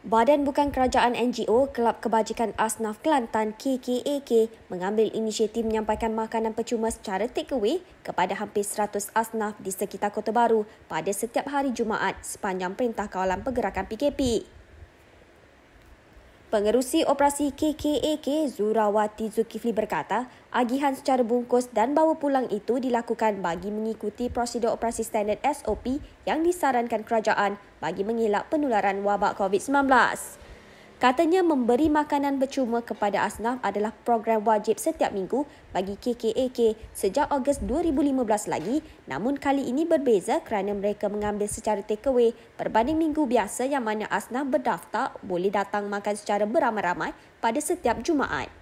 Badan Bukan Kerajaan NGO Kelab Kebajikan Asnaf Kelantan KKAK mengambil inisiatif menyampaikan makanan percuma secara takeaway kepada hampir 100 asnaf di sekitar Kota Baru pada setiap hari Jumaat sepanjang Perintah Kawalan Pergerakan PKP. Pengerusi operasi KKAK Zurawati Zulkifli berkata, agihan secara bungkus dan bawa pulang itu dilakukan bagi mengikuti prosedur operasi standard SOP yang disarankan kerajaan bagi mengelak penularan wabak COVID-19. Katanya memberi makanan bercuma kepada asnaf adalah program wajib setiap minggu bagi KKAK sejak Ogos 2015 lagi namun kali ini berbeza kerana mereka mengambil secara takeaway berbanding minggu biasa yang mana asnaf berdaftar boleh datang makan secara beramai-ramai pada setiap Jumaat.